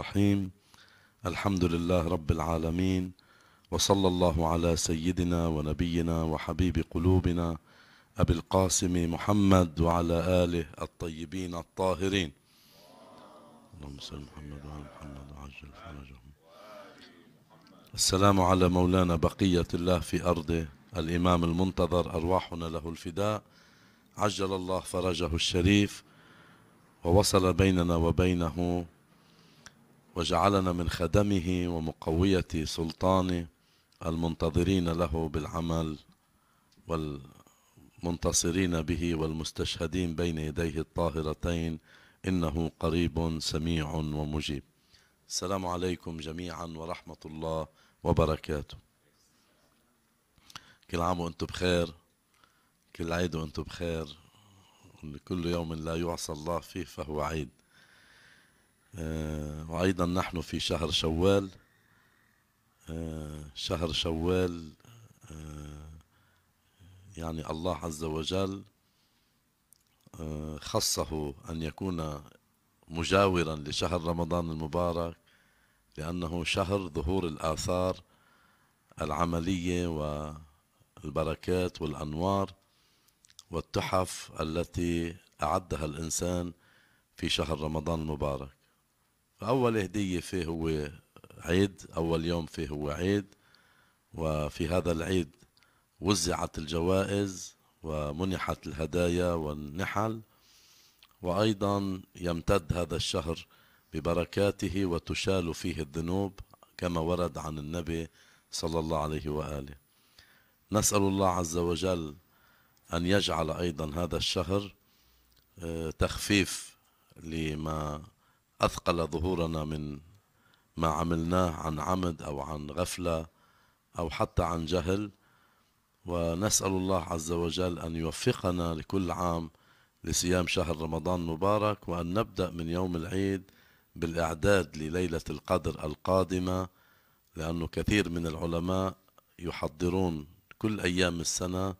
الرحيم الحمد لله رب العالمين وصلى الله على سيدنا ونبينا وحبيب قلوبنا أبي القاسم محمد وعلى آله الطيبين الطاهرين اللهم صل محمد وعلى محمد وعجل فرجهم السلام على مولانا بقية الله في أرضه الإمام المنتظر أرواحنا له الفداء عجل الله فرجه الشريف ووصل بيننا وبينه وجعلنا من خدمه ومقوية سلطانه المنتظرين له بالعمل والمنتصرين به والمستشهدين بين يديه الطاهرتين إنه قريب سميع ومجيب السلام عليكم جميعا ورحمة الله وبركاته كل عام وانتم بخير كل عيد وانتم بخير كل يوم لا يعصى الله فيه فهو عيد آه، وأيضا نحن في شهر شوال آه، شهر شوال آه، يعني الله عز وجل خصه أن يكون مجاورا لشهر رمضان المبارك لأنه شهر ظهور الآثار العملية والبركات والأنوار والتحف التي أعدها الإنسان في شهر رمضان المبارك أول هدية فيه هو عيد أول يوم فيه هو عيد وفي هذا العيد وزعت الجوائز ومنحت الهدايا والنحل وأيضا يمتد هذا الشهر ببركاته وتشال فيه الذنوب كما ورد عن النبي صلى الله عليه وآله نسأل الله عز وجل أن يجعل أيضا هذا الشهر آه، تخفيف لما أثقل ظهورنا من ما عملناه عن عمد أو عن غفلة أو حتى عن جهل ونسأل الله عز وجل أن يوفقنا لكل عام لصيام شهر رمضان مبارك وأن نبدأ من يوم العيد بالإعداد لليلة القدر القادمة لأنه كثير من العلماء يحضرون كل أيام السنة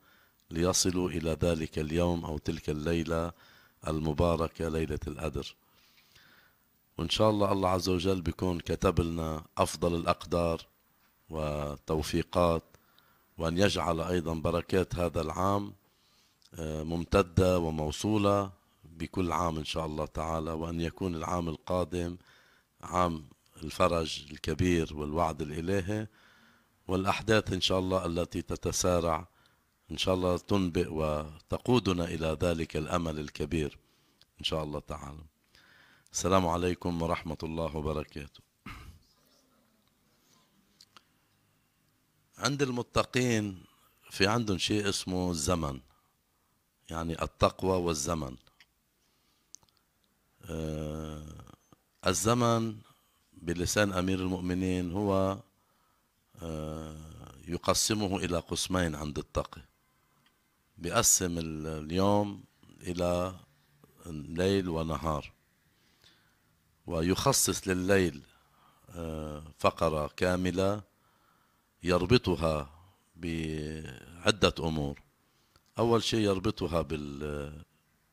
ليصلوا إلى ذلك اليوم أو تلك الليلة المباركة ليلة القدر وإن شاء الله الله عز وجل بيكون كتب لنا أفضل الأقدار وتوفيقات وأن يجعل أيضا بركات هذا العام آه، ممتدة وموصولة بكل عام إن شاء الله تعالى وأن يكون العام القادم عام الفرج الكبير والوعد الإلهي والأحداث إن شاء الله التي تتسارع إن شاء الله تنبئ وتقودنا إلى ذلك الأمل الكبير إن شاء الله تعالى السلام عليكم ورحمة الله وبركاته عند المتقين في عندهم شيء اسمه الزمن يعني التقوى والزمن آه الزمن بلسان أمير المؤمنين هو آه يقسمه إلى قسمين عند التقي بيقسم اليوم إلى ليل ونهار ويخصص لليل آه، فقرة كاملة يربطها بعدة أمور أول شيء يربطها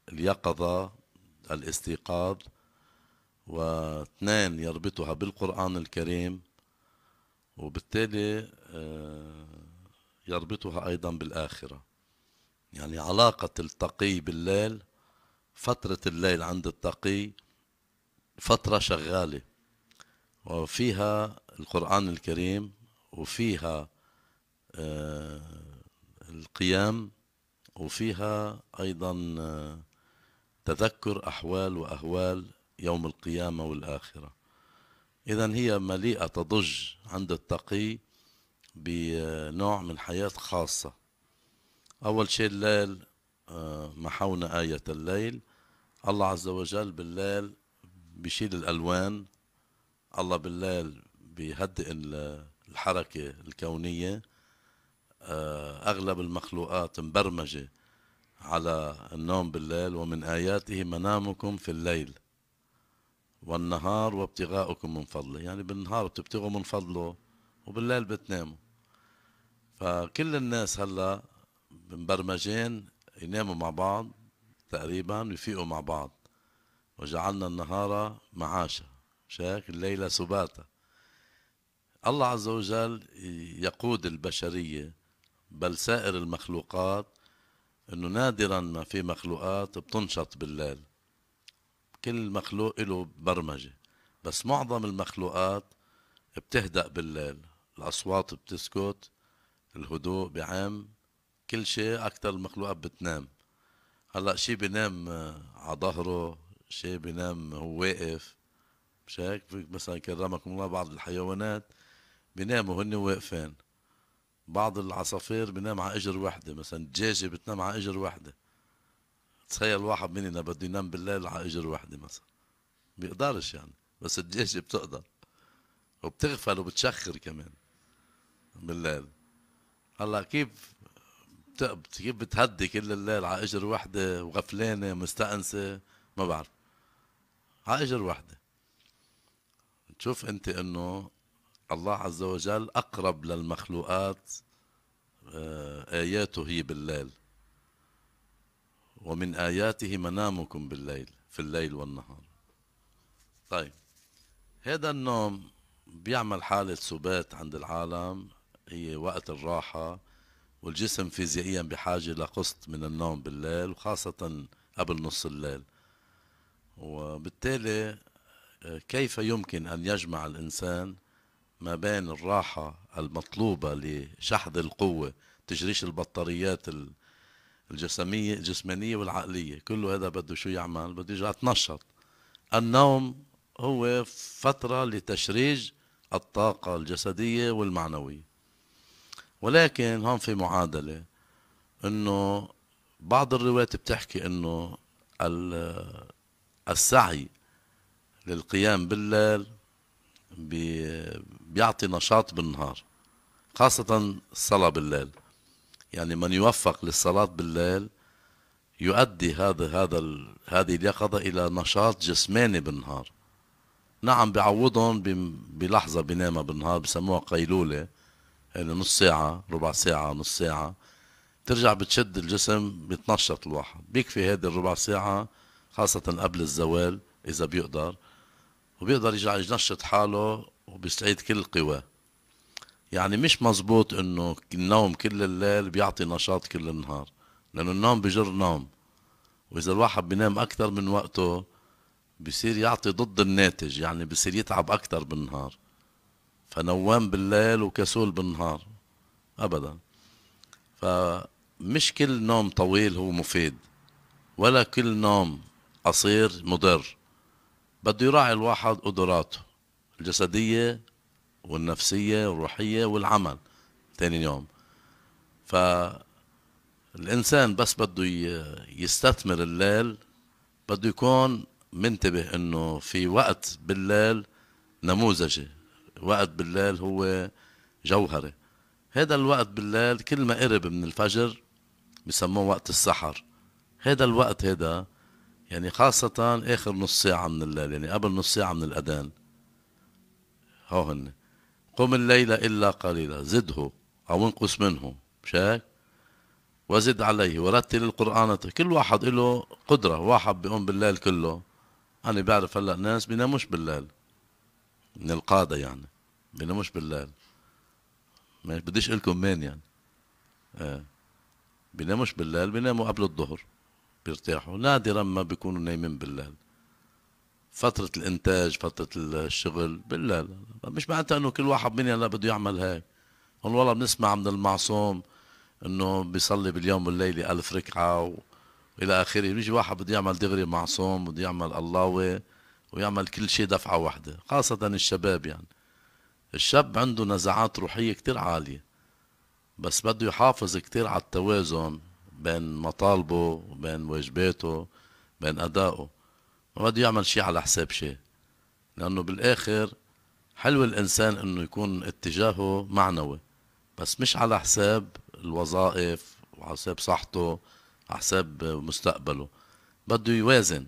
باليقظة الاستيقاظ واثنين يربطها بالقرآن الكريم وبالتالي آه، يربطها أيضا بالآخرة يعني علاقة التقي بالليل فترة الليل عند التقي فترة شغالة وفيها القرآن الكريم وفيها آه، القيام وفيها أيضا آه، تذكر أحوال وأهوال يوم القيامة والآخرة إذا هي مليئة تضج عند التقي بنوع من حياة خاصة أول شيء الليل آه، محونا آية الليل الله عز وجل بالليل بشيل الالوان الله بالليل بيهدئ الحركه الكونيه آه، اغلب المخلوقات مبرمجه على النوم بالليل ومن اياته منامكم في الليل والنهار وابتغاؤكم من فضله يعني بالنهار بتبتغوا من فضله وبالليل بتناموا فكل الناس هلا مبرمجين يناموا مع بعض تقريبا ويفيقوا مع بعض وجعلنا النهار معاشا شاك الليل سباتا الله عز وجل يقود البشرية بل سائر المخلوقات انه نادرا ما في مخلوقات بتنشط بالليل كل مخلوق له برمجة بس معظم المخلوقات بتهدأ بالليل الأصوات بتسكت الهدوء بعام كل شيء أكثر المخلوقات بتنام هلا شي بنام على ظهره شيء بنام هو واقف مش هيك مثلا كرمكم الله بعض الحيوانات بناموا هن واقفين بعض العصافير بنام على اجر وحده مثلا الدجاجه بتنام على اجر وحده تخيل واحد مننا بده ينام بالليل على اجر وحده مثلا بيقدرش يعني بس الدجاجه بتقدر وبتغفل وبتشخر كمان بالليل هلا كيف كيف بتهدي كل الليل على اجر وحده وغفلانه مستانسه ما بعرف عأجر وحدة تشوف أنت أنه الله عز وجل أقرب للمخلوقات آه، آياته هي بالليل ومن آياته منامكم بالليل في الليل والنهار طيب هذا النوم بيعمل حالة سبات عند العالم هي وقت الراحة والجسم فيزيائيا بحاجة لقسط من النوم بالليل وخاصة قبل نص الليل وبالتالي آه، كيف يمكن أن يجمع الإنسان ما بين الراحة المطلوبة لشحذ القوة تجريش البطاريات الجسمية الجسمانية والعقلية كل هذا بده شو يعمل بده يرجع أتنشط النوم هو فترة لتشريج الطاقة الجسدية والمعنوية ولكن هون في معادلة انه بعض الروايات بتحكي انه السعي للقيام بالليل بيعطي نشاط بالنهار خاصة الصلاة بالليل يعني من يوفق للصلاة بالليل يؤدي هذا هذا هذه اليقظة إلى نشاط جسماني بالنهار نعم بعوضهم بلحظة بنامها بالنهار بسموها قيلولة يعني نص ساعة ربع ساعة نص ساعة ترجع بتشد الجسم بتنشط الواحد بيكفي هذه الربع ساعة خاصة قبل الزوال إذا بيقدر وبيقدر ينشط حاله وبيستعيد كل قواه يعني مش مزبوط انه النوم كل الليل بيعطي نشاط كل النهار لانه النوم بجر نوم واذا الواحد بينام اكثر من وقته بصير يعطي ضد الناتج يعني بصير يتعب اكثر بالنهار فنوام بالليل وكسول بالنهار ابدا فمش كل نوم طويل هو مفيد ولا كل نوم قصير مضر بده يراعي الواحد قدراته الجسدية والنفسية والروحية والعمل تاني يوم فالإنسان بس بده يستثمر الليل بده يكون منتبه انه في وقت بالليل نموذجي وقت بالليل هو جوهري هذا الوقت بالليل كل ما قرب من الفجر بسموه وقت السحر هذا الوقت هذا يعني خاصة آخر نص ساعة من الليل يعني قبل نص ساعة من الأذان هو هن قم الليل إلا قليلا زده أو انقص منه مش هيك وزد عليه ورتل القرآن كل واحد له قدرة واحد بيقوم بالليل كله أنا بعرف هلا ناس بيناموش بالليل من القادة يعني بيناموش بالليل مش بديش لكم مين يعني آه. بيناموش بالليل بيناموا قبل الظهر بيرتاحوا نادرا ما بيكونوا نايمين بالليل فترة الإنتاج فترة الشغل بالليل مش معناتها إنه كل واحد مني هلا بده يعمل هيك هون والله بنسمع من المعصوم إنه بيصلي باليوم والليلة ألف ركعة و... وإلى آخره بيجي واحد بده يعمل دغري معصوم بده يعمل اللهوة ويعمل كل شيء دفعة واحدة خاصة الشباب يعني الشاب عنده نزعات روحية كتير عالية بس بده يحافظ كتير على التوازن بين مطالبه بين واجباته بين أدائه ما بده يعمل شيء على حساب شيء لأنه بالآخر حلو الإنسان أنه يكون اتجاهه معنوي بس مش على حساب الوظائف وعلى حساب صحته على حساب مستقبله بده يوازن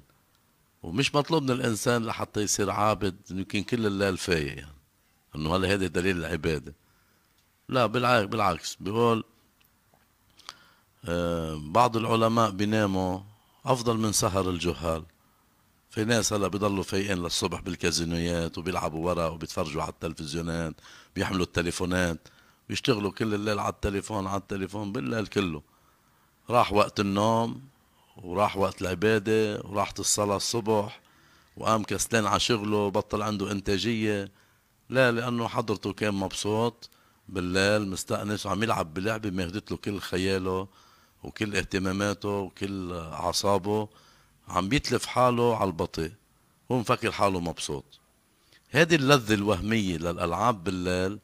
ومش مطلوب من الإنسان لحتى يصير عابد أنه يكون كل الليل فايق يعني أنه هلا هذا دليل العبادة لا بالعكس بالعكس بيقول آه، بعض العلماء بيناموا أفضل من سهر الجهال في ناس هلا بضلوا فايقين للصبح بالكازينويات وبيلعبوا ورق وبيتفرجوا على التلفزيونات بيحملوا التليفونات بيشتغلوا كل الليل على التليفون على التليفون بالليل كله راح وقت النوم وراح وقت العبادة وراحت الصلاة الصبح وقام كسلان على شغله بطل عنده إنتاجية لا لأنه حضرته كان مبسوط بالليل مستأنس وعم يلعب بلعبة ما له كل خياله وكل اهتماماته وكل اعصابه عم بيتلف حاله على البطيء هو مفكر حاله مبسوط هذه اللذة الوهمية للألعاب بالليل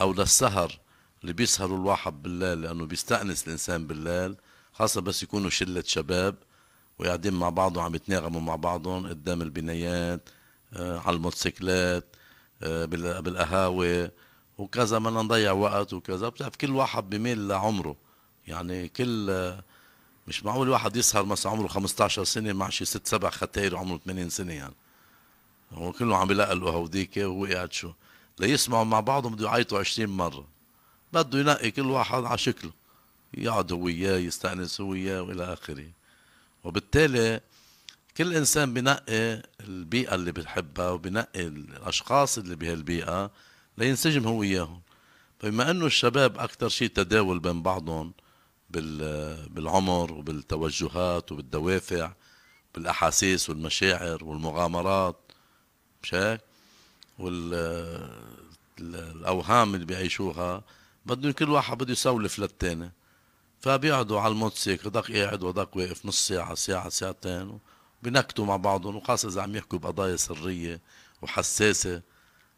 أو للسهر اللي بيسهروا الواحد بالليل لأنه بيستأنس الإنسان بالليل خاصة بس يكونوا شلة شباب وقاعدين مع بعضهم عم يتناغموا مع بعضهم قدام البنايات آه على الموتوسيكلات آه بالقهاوي وكذا ما نضيع وقت وكذا بتعرف كل واحد بميل لعمره يعني كل مش معقول واحد يسهر مثلا عمره 15 سنه مع شي ست سبع ختاير عمره 80 سنه يعني هو كلهم عم يلقلوا هوديك وهو قاعد شو ليسمعوا مع بعضهم بده يعيطوا 20 مره بده ينقي كل واحد على شكله يقعد هو وياه يستانس هو وياه والى اخره وبالتالي كل انسان بنقي البيئه اللي بتحبها وبنقي الاشخاص اللي بهالبيئه لينسجم هو وياهم بما انه الشباب اكثر شيء تداول بين بعضهم بالعمر وبالتوجهات وبالدوافع بالاحاسيس والمشاعر والمغامرات مش هيك؟ والاوهام اللي بيعيشوها بدهم كل واحد بده يسولف للثاني فبيقعدوا على الموتوسيكل هذاك قاعد وهذاك واقف نص ساعة ساعة ساعتين بينكتوا مع بعضهم وخاصة إذا عم يحكوا بقضايا سرية وحساسة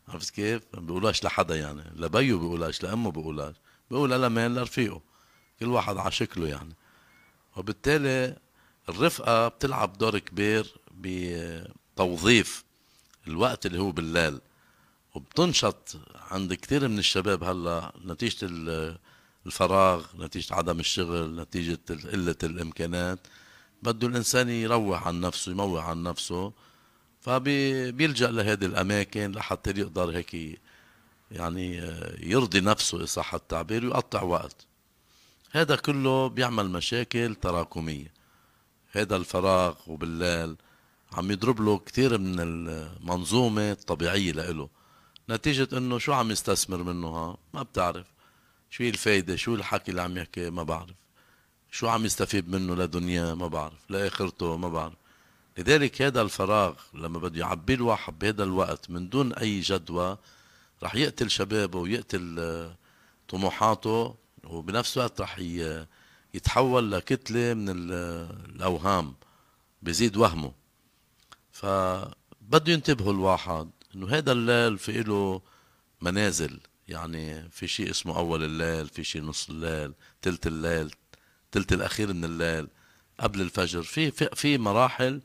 عرفت كيف؟ ما بيقولهاش لحدا يعني لبيو بيقولهاش لأمه بيقولهاش بيقولها لمين لرفيقه كل واحد على شكله يعني وبالتالي الرفقة بتلعب دور كبير بتوظيف الوقت اللي هو بالليل وبتنشط عند كثير من الشباب هلا نتيجة الفراغ نتيجة عدم الشغل نتيجة قلة الإمكانات بده الإنسان يروح عن نفسه يموه عن نفسه فبيلجأ لهذه الأماكن لحتى يقدر هيك يعني آه، يرضي نفسه إذا صح التعبير ويقطع وقت هذا كله بيعمل مشاكل تراكمية هذا الفراغ وبالليل عم يضرب له كثير من المنظومة الطبيعية لإله نتيجة انه شو عم يستثمر منه ها ما بتعرف شو هي الفايدة شو الحكي اللي عم يحكي ما بعرف شو عم يستفيد منه لدنيا ما بعرف لآخرته ما بعرف لذلك هذا الفراغ لما بده يعبي الواحد بهذا الوقت من دون أي جدوى رح يقتل شبابه ويقتل طموحاته وبنفس الوقت رح يتحول لكتلة من الأوهام بزيد وهمه فبده ينتبهوا الواحد انه هذا الليل في له منازل يعني في شيء اسمه اول الليل في شيء نص الليل تلت الليل تلت الاخير من الليل قبل الفجر في في, في مراحل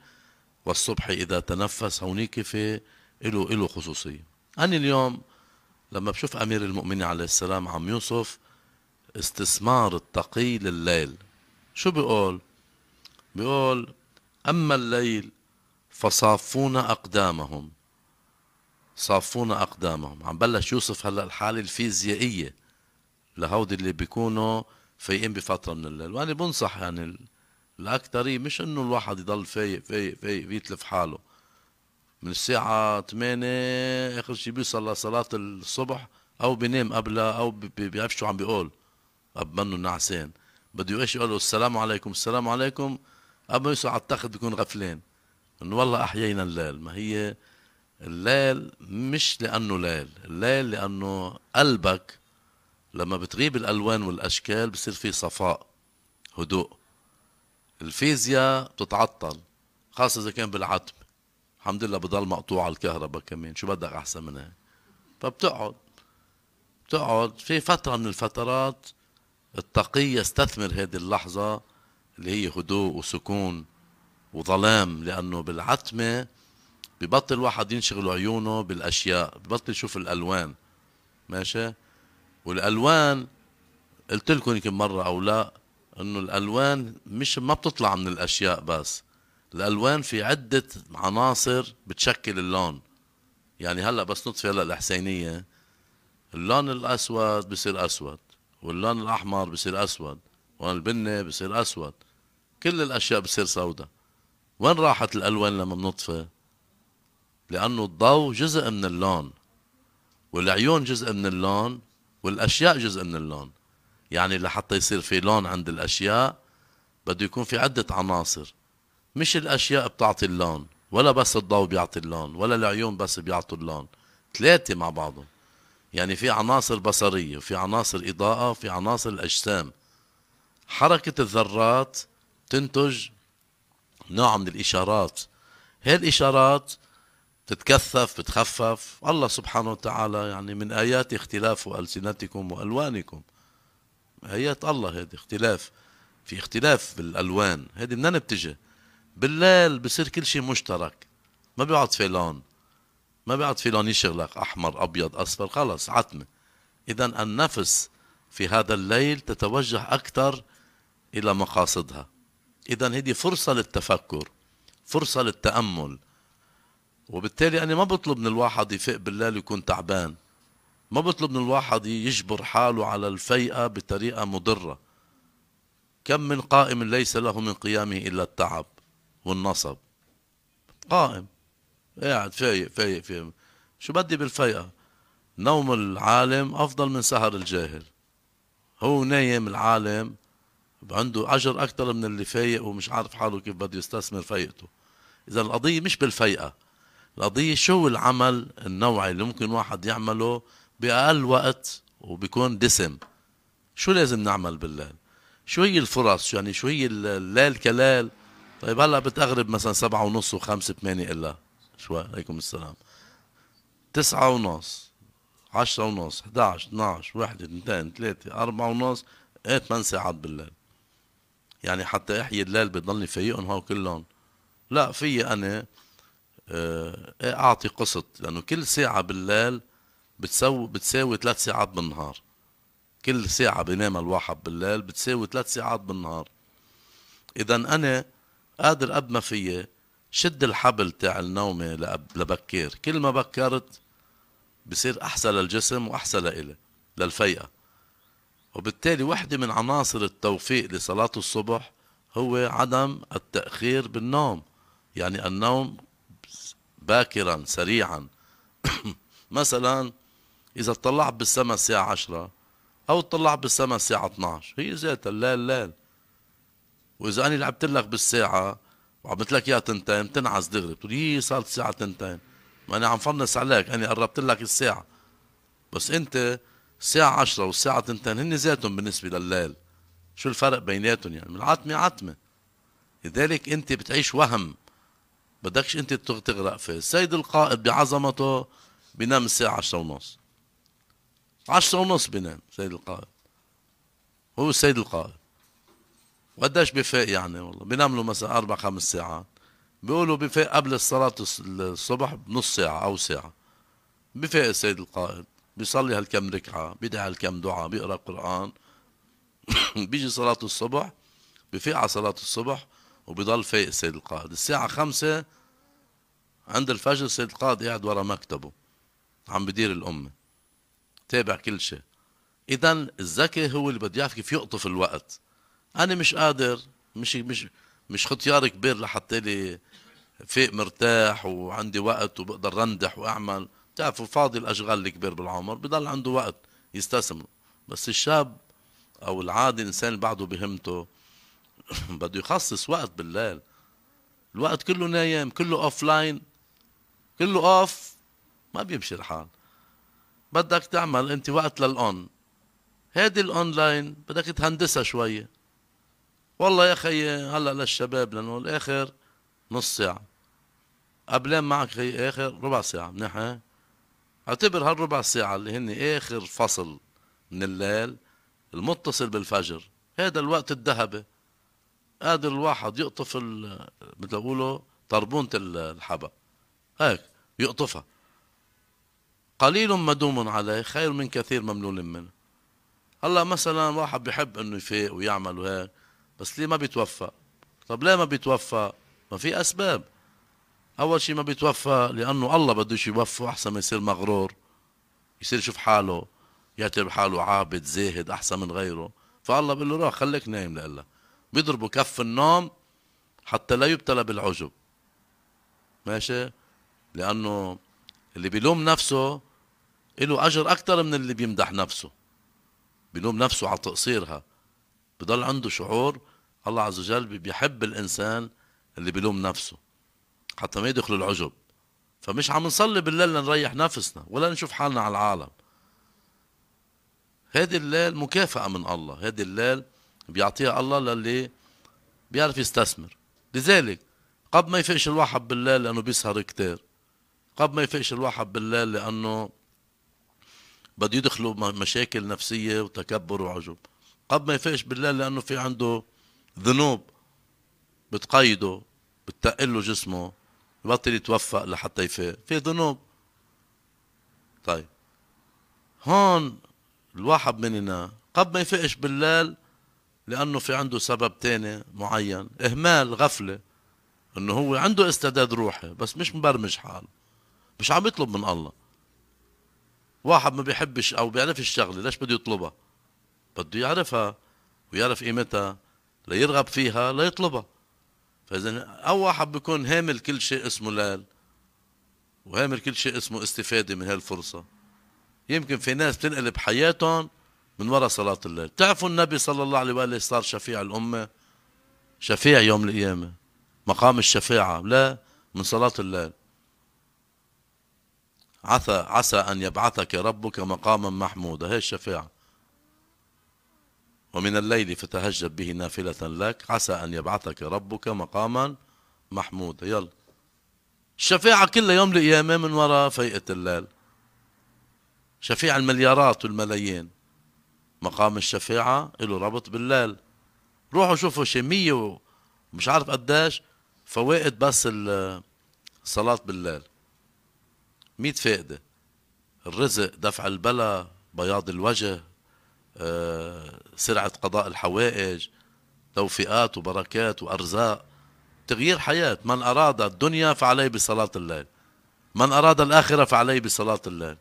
والصبح اذا تنفس هونيك في له له خصوصيه انا اليوم لما بشوف امير المؤمنين عليه السلام عم يوصف استثمار التقي لليل شو بيقول بيقول أما الليل فصافون أقدامهم صافون أقدامهم عم بلش يوصف هلأ الحالة الفيزيائية لهودي اللي بيكونوا فايقين بفترة من الليل وأنا بنصح يعني الأكترية مش إنه الواحد يضل فايق فايق فايق بيتلف حاله من الساعة 8 آخر شي بيوصل لصلاة الصبح أو بينام قبلها أو بيعرف شو عم بيقول طب منه نعسان بده ايش يقول له السلام عليكم السلام عليكم قبل يسوع على التخت بيكون غفلان انه والله احيينا الليل ما هي الليل مش لانه ليل الليل لانه قلبك لما بتغيب الالوان والاشكال بصير في صفاء هدوء الفيزياء بتتعطل خاصة إذا كان بالعتم الحمد لله بضل مقطوع الكهرباء كمان شو بدك أحسن من هيك فبتقعد بتقعد في فترة من الفترات التقي يستثمر هذه اللحظة اللي هي هدوء وسكون وظلام لأنه بالعتمة ببطل الواحد ينشغل عيونه بالأشياء ببطل يشوف الألوان ماشي والألوان قلت لكم يمكن مرة أو لا انه الالوان مش ما بتطلع من الاشياء بس الالوان في عده عناصر بتشكل اللون يعني هلا بس نطفي هلا الحسينيه اللون الاسود بصير اسود واللون الاحمر بصير اسود وان البني بصير اسود كل الاشياء بصير سوداء وين راحت الالوان لما بنطفي لانه الضوء جزء من اللون والعيون جزء من اللون والاشياء جزء من اللون يعني لحتى يصير في لون عند الاشياء بده يكون في عده عناصر مش الاشياء بتعطي اللون ولا بس الضوء بيعطي اللون ولا العيون بس بيعطوا اللون ثلاثه مع بعضهم يعني في عناصر بصرية في عناصر إضاءة في عناصر الأجسام حركة الذرات تنتج نوع من الإشارات هي الإشارات تتكثف بتخفف الله سبحانه وتعالى يعني من آيات اختلاف ألسنتكم وألوانكم آيات الله هذه اختلاف في اختلاف بالألوان هذه منين بتجي بالليل بصير كل شيء مشترك ما بيقعد في لون ما بعد لون يشغلك أحمر أبيض أصفر خلص عتمة إذا النفس في هذا الليل تتوجه أكثر إلى مقاصدها إذا هذه فرصة للتفكر فرصة للتأمل وبالتالي أنا ما بطلب من الواحد يفيق بالليل يكون تعبان ما بطلب من الواحد يجبر حاله على الفيئة بطريقة مضرة كم من قائم ليس له من قيامه إلا التعب والنصب قائم قاعد فايق فايق فيه شو بدي بالفيقة نوم العالم أفضل من سهر الجاهل هو نايم العالم عنده أجر أكثر من اللي فايق ومش عارف حاله كيف بده يستثمر فايقته إذا القضية مش بالفيقة القضية شو العمل النوعي اللي ممكن واحد يعمله بأقل وقت وبيكون دسم شو لازم نعمل بالليل شو هي الفرص يعني شو هي الليل كلال طيب هلا بتغرب مثلا سبعة ونص وخمسة ثمانية إلا شوي عليكم السلام تسعة ونص عشرة ونص 11 12 واحدة اثنتين ثلاثة أربعة ونص ايه ثمان ساعات بالليل يعني حتى احيي الليل بضلني فيقن هو كلهم لا في انا آه، ايه اعطي قسط لانه كل ساعة بالليل بتسوي بتساوي ثلاث ساعات بالنهار كل ساعة بينام الواحد بالليل بتساوي ثلاث ساعات بالنهار اذا انا قادر قد ما فيي شد الحبل تاع النومة لبكير كل ما بكرت بصير أحسن للجسم وأحسن لإلي للفيئة وبالتالي وحدة من عناصر التوفيق لصلاة الصبح هو عدم التأخير بالنوم يعني النوم باكرا سريعا مثلا إذا اطلعت بالسما الساعة عشرة أو اطلعت بالسما الساعة 12 هي ذاتها الليل ليل وإذا أنا لعبت لك بالساعة وعملت لك اياها تنتين بتنعس دغري بتقول يي إيه، صارت الساعه تنتين ما انا عم فنس عليك انا قربت لك الساعه بس انت الساعة عشرة والساعة تنتين هن ذاتهم بالنسبة لليل شو الفرق بيناتهم يعني من عتمة عتمة لذلك انت بتعيش وهم بدكش انت تغرق فيه السيد القائد بعظمته بينام الساعة عشرة ونص عشرة ونص بينام سيد القائد هو السيد القائد وقديش بفاق يعني والله بنعملوا مثلا اربع خمس ساعات بيقولوا بفاق قبل الصلاة الصبح بنص ساعة أو ساعة بفاق السيد القائد بيصلي هالكم ركعة بيدعي هالكم دعاء بيقرأ قرآن بيجي صلاة الصبح بفاق على صلاة الصبح وبيضل فايق السيد القائد الساعة خمسة عند الفجر السيد القائد قاعد ورا مكتبه عم بدير الأمة تابع كل شيء إذا الذكي هو اللي بده يعرف كيف يقطف الوقت انا مش قادر مش مش مش ختيار كبير لحتى لي فيق مرتاح وعندي وقت وبقدر رندح واعمل بتعرفوا فاضي الاشغال الكبير بالعمر بضل عنده وقت يستثمر بس الشاب او العادي الانسان اللي بعده بهمته بده يخصص وقت بالليل الوقت كله نايم كله اوف لاين كله اوف ما بيمشي الحال بدك تعمل انت وقت للاون هيدي الاونلاين بدك تهندسها شويه والله يا اخي هلا للشباب لانه الاخر نص ساعه قبلان معك خي اخر ربع ساعه منيح اعتبر هالربع ساعه اللي هن اخر فصل من الليل المتصل بالفجر هذا الوقت الذهبي قادر الواحد يقطف مثل بقولوا طربونة الحبق هيك يقطفها قليل مدوم عليه خير من كثير مملول منه هلا مثلا واحد بحب انه يفيق ويعمل وهيك بس ليه ما بيتوفى طب ليه ما بيتوفى ما في أسباب أول شيء ما بيتوفى لأنه الله بدوش يوفى أحسن ما يصير مغرور يصير يشوف حاله يعتبر حاله عابد زاهد أحسن من غيره فالله بيقول له روح خليك نايم لالا بيضربوا كف النوم حتى لا يبتلى بالعجب ماشي لأنه اللي بيلوم نفسه له أجر أكثر من اللي بيمدح نفسه بيلوم نفسه على تقصيرها بضل عنده شعور الله عز وجل بيحب الإنسان اللي بيلوم نفسه حتى ما يدخل العجب فمش عم نصلي بالليل لنريح نفسنا ولا نشوف حالنا على العالم هذه الليل مكافأة من الله هذه الليل بيعطيها الله للي بيعرف يستثمر لذلك قبل ما يفقش الواحد بالليل لأنه بيسهر كتير قبل ما يفقش الواحد بالليل لأنه بده يدخلوا مشاكل نفسية وتكبر وعجب قد ما يفيقش بالليل لانه في عنده ذنوب بتقيده بتقل له جسمه بطل يتوفق لحتى يفيق في ذنوب طيب هون الواحد مننا قد ما يفيقش بالليل لانه في عنده سبب تاني معين اهمال غفله انه هو عنده استعداد روحي بس مش مبرمج حاله مش عم يطلب من الله واحد ما بيحبش او بيعرفش الشغله ليش بده يطلبها بده يعرفها ويعرف قيمتها ليرغب فيها ليطلبها فاذا اول حب بيكون هامل كل شيء اسمه لال وهامل كل شيء اسمه استفاده من هالفرصه يمكن في ناس بتنقلب حياتهم من وراء صلاة الليل تعرفوا النبي صلى الله عليه وآله صار شفيع الأمة شفيع يوم القيامة مقام الشفاعة لا من صلاة الليل عسى عسى أن يبعثك ربك مقاما محمودا هي الشفاعة ومن الليل فتهجب به نافلة لك عسى أن يبعثك ربك مقاما محمودا يلا الشفاعة كلها يوم القيامة من وراء فيئة الليل شفيع المليارات والملايين مقام الشفاعة له ربط بالليل روحوا شوفوا شي مية ومش عارف قداش فوائد بس الصلاة بالليل مية فائدة الرزق دفع البلا بياض الوجه آه، سرعة قضاء الحوائج توفيقات وبركات وأرزاق تغيير حياة من أراد الدنيا فعليه بصلاة الليل من أراد الآخرة فعليه بصلاة الليل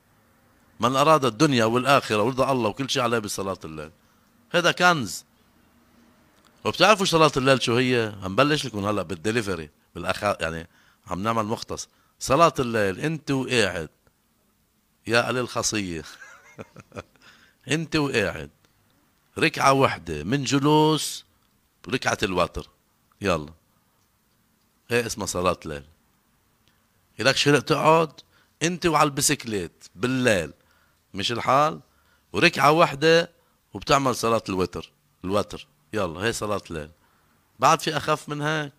من أراد الدنيا والآخرة ورضا الله وكل شيء عليه بصلاة الليل هذا كنز وبتعرفوا صلاة الليل شو هي؟ عم بلش لكم هلا بالدليفري بالأخ يعني عم نعمل مختص صلاة الليل أنت وقاعد يا قليل خصية انت وقاعد ركعة واحدة من جلوس ركعة الوتر يلا هي اسمها صلاة ليل إلك شرق تقعد انت وعلى البسكليت بالليل مش الحال وركعة واحدة وبتعمل صلاة الوتر الوتر يلا هي صلاة ليل بعد في أخف من هيك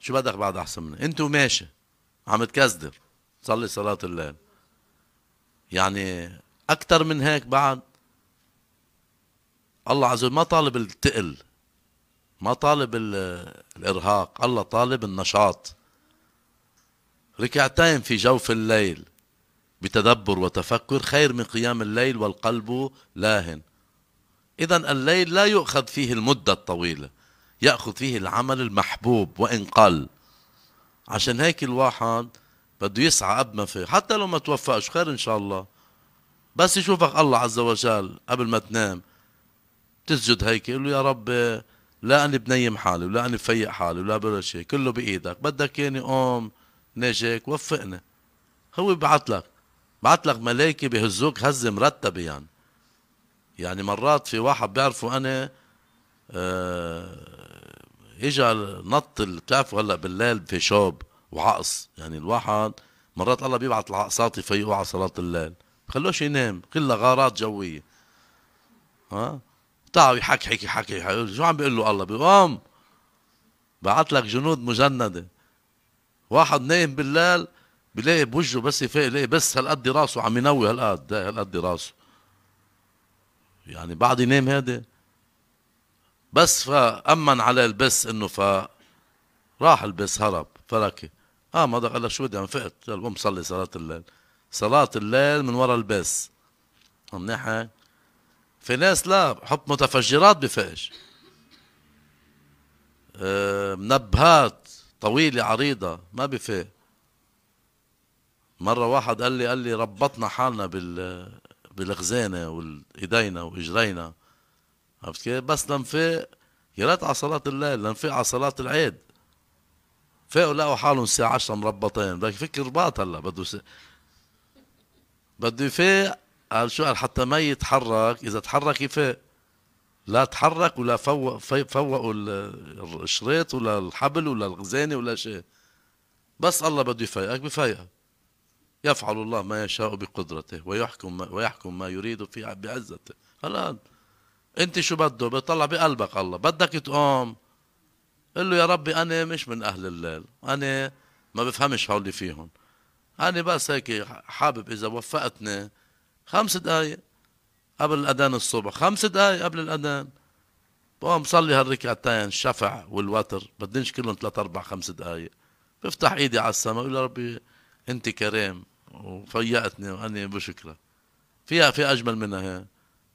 شو بدك بعد أحسن منها انت وماشي عم تكذب صلي صلاة الليل يعني أكثر من هيك بعد الله عز وجل ما طالب التقل ما طالب الإرهاق الله طالب النشاط ركعتين في جوف الليل بتدبر وتفكر خير من قيام الليل والقلب لاهن إذا الليل لا يؤخذ فيه المدة الطويلة يأخذ فيه العمل المحبوب وإن قل عشان هيك الواحد بده يسعى قبل ما فيه حتى لو ما توفقش خير إن شاء الله بس يشوفك الله عز وجل قبل ما تنام تسجد هيك يقول له يا رب لا اني بنيم حالي ولا اني بفيق حالي ولا بلا شيء كله بايدك بدك ياني قوم ناجيك وفقنا هو بعت لك بعت لك ملايكة بهزوك هزة مرتبة يعني يعني مرات في واحد بيعرفوا انا آه اجى نط بتعرفوا هلا بالليل في شوب وعقص يعني الواحد مرات الله بيبعت العقصات يفيقوا على صلاة الليل خلوش ينام كلها غارات جويه ها طلعوا حكي حكي شو عم بيقول له الله بيقوم بعت لك جنود مجنده واحد نايم بالليل بلاقي بوجهه بس يفيق يلاقي بس هالقد راسه عم ينوي هالقد هالقد راسه يعني بعد ينام هذا بس فأمن على البس انه ف راح البس هرب فركي اه ما قال لك شو بدي انا فقت قال قوم صلي صلاة الليل صلاة الليل من وراء البس منيحة في ناس لا بحط متفجرات بفقش آه، منبهات طويلة عريضة ما بفق مرة واحد قال لي قال لي ربطنا حالنا بال بالخزانة وايدينا واجرينا عرفت كيف؟ بس لنفيق يا ريت على صلاة الليل لنفيق على صلاة العيد فاقوا لقوا حالهم الساعة 10 مربطين بدك يفك رباط هلا بده بده يفيق قال شو قال حتى ما يتحرك اذا تحرك يفيق لا تحرك ولا فوق فوقوا الشريط ولا الحبل ولا الغزانه ولا شيء بس الله بده يفيقك بفيقك يفعل الله ما يشاء بقدرته ويحكم ما ويحكم ما يريد في بعزته هلا انت شو بده بيطلع بقلبك الله بدك تقوم قل له يا ربي انا مش من اهل الليل انا ما بفهمش هول اللي فيهم أنا بس هيك حابب إذا وفقتني خمس دقايق قبل الأذان الصبح خمس دقايق قبل الأذان بقوم صلي هالركعتين الشفع والوتر بدنش كلهم ثلاث أربع خمس دقايق بفتح إيدي على السماء بقول ربي أنت كريم وفيقتني وأني بشكرك فيها في أجمل منها هي.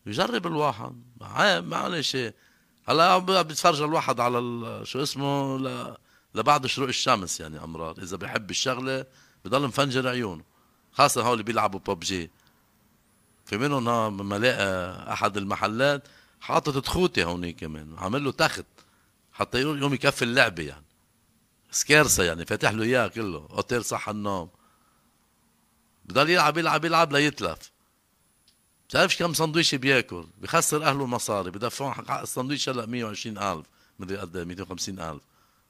يجرب الواحد ما معلش هلا بيتفرج الواحد على شو اسمه ل... لبعد شروق الشمس يعني امرار اذا بحب الشغله بضل مفنجر عيونه خاصة هول اللي بيلعبوا ببجي في منهم لقى أحد المحلات حاطط تخوتي هونيك كمان عامل له تخت حتى يوم يكفي اللعبة يعني سكارسة يعني فاتح له إياه كله أوتيل صح النوم بضل يلعب يلعب يلعب ليتلف بتعرفش كم سندويشة بياكل بخسر أهله مصاري بدفعون حق السندويش هلا 120 ألف مدري قد 250 إيه؟ ألف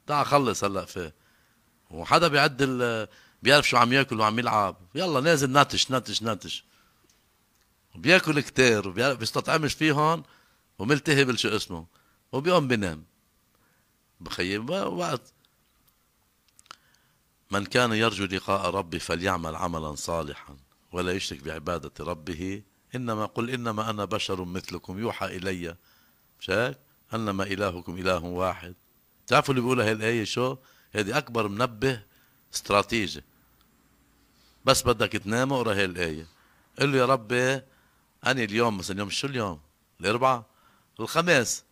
تعال خلص هلا فيه وحدا بيعد بيعرف شو عم ياكل وعم يلعب يلا نازل نتش نتش نتش بياكل كتير بيستطعمش فيهم وملتهي بالشو اسمه وبيقوم بنام بخيب وقت من كان يرجو لقاء ربه فليعمل عملا صالحا ولا يشرك بعبادة ربه إنما قل إنما أنا بشر مثلكم يوحى إلي شاك هيك؟ أنما إلهكم إله واحد تعرفوا اللي بيقولها هالآية شو؟ هذه أكبر منبه استراتيجي بس بدك تنام اقرا هاي الايه قل له يا ربي أنا اليوم مثلا اليوم شو اليوم؟ الأربعاء الخميس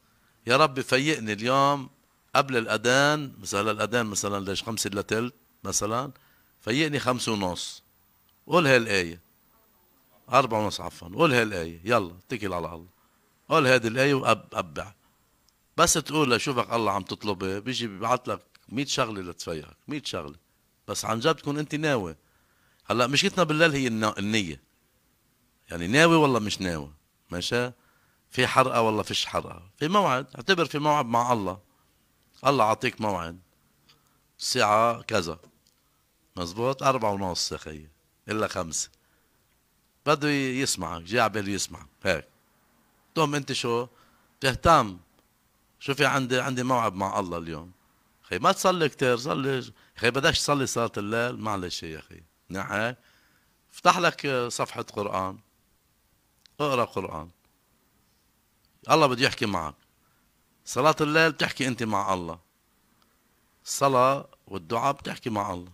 يا ربي فيقني اليوم قبل الأذان مثلا الأذان مثلا ليش خمسة إلا تلت مثلا فيقني خمسة ونص قول هالآية أربعة ونص عفوا قول هالآية يلا اتكل على الله قول هذه الآية وأبع بس تقول لشوفك الله عم تطلبه بيجي بيبعث لك 100 شغلة لتفيقك 100 شغلة بس عن جد تكون أنت ناوي هلا مشكلتنا بالليل هي النيه يعني ناوي ولا مش ناوي ماشي في حرقه ولا فيش حرقه في موعد اعتبر في موعد مع الله الله عطيك موعد الساعة كذا مزبوط أربعة ونص يا أخي إلا خمسة بده يسمعك جاي عبالي يسمعك هيك تقوم أنت شو تهتم شو في عندي عندي موعد مع الله اليوم خي ما تصلي كتير صلي خي بدك تصلي صلاة الليل معلش يا خي نعم افتح لك صفحة قرآن اقرأ قرآن الله بده يحكي معك صلاة الليل بتحكي أنت مع الله الصلاة والدعاء بتحكي مع الله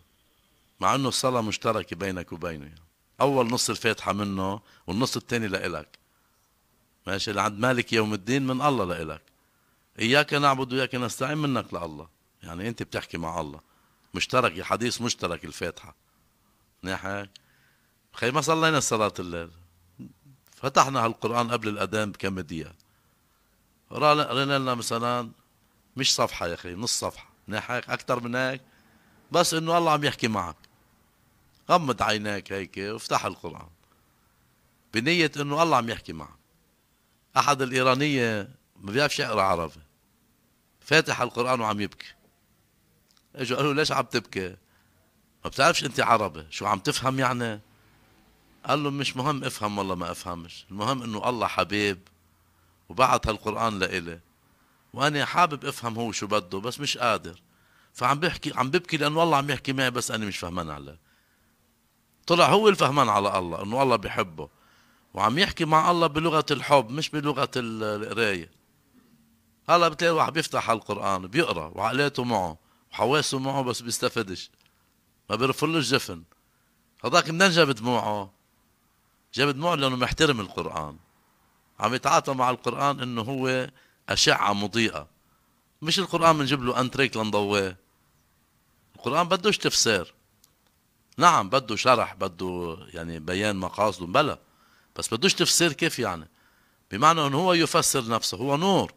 مع أنه الصلاة مشتركة بينك وبينه أول نص الفاتحة منه والنص الثاني لإلك ماشي لعند عند مالك يوم الدين من الله لإلك إياك نعبد وإياك نستعين منك لله يعني أنت بتحكي مع الله مشترك حديث مشترك الفاتحة منيحك خي ما صلينا صلاة الليل فتحنا هالقرآن قبل الأذان بكم دقيقة قرينا لنا مثلا مش صفحة يا أخي نص صفحة منيحك أكثر من هيك بس إنه الله عم يحكي معك غمض عيناك هيك وافتح القرآن بنية إنه الله عم يحكي معك أحد الإيرانية ما بيعرفش يقرأ عربي فاتح القرآن وعم يبكي اجوا قالوا ليش عم تبكي؟ ما بتعرفش انت عربي شو عم تفهم يعني قال له مش مهم افهم والله ما افهمش المهم انه الله حبيب وبعث هالقرآن لإلي وأنا حابب أفهم هو شو بده بس مش قادر فعم بحكي عم ببكي لأنه الله عم يحكي معي بس أنا مش فهمان عليه طلع هو الفهمان على الله إنه الله بحبه وعم يحكي مع الله بلغة الحب مش بلغة القراية هلا بتلاقي واحد بيفتح القرآن بيقرأ وعقلاته معه وحواسه معه بس بيستفدش ما بيرفل له الجفن هذاك منين جاب دموعه؟ جاب دموعه لانه محترم القران عم يتعاطى مع القران انه هو اشعه مضيئه مش القران بنجيب له انتريك لنضويه القران بدوش تفسير نعم بده شرح بده يعني بيان مقاصده بلا بس بدوش تفسير كيف يعني بمعنى انه هو يفسر نفسه هو نور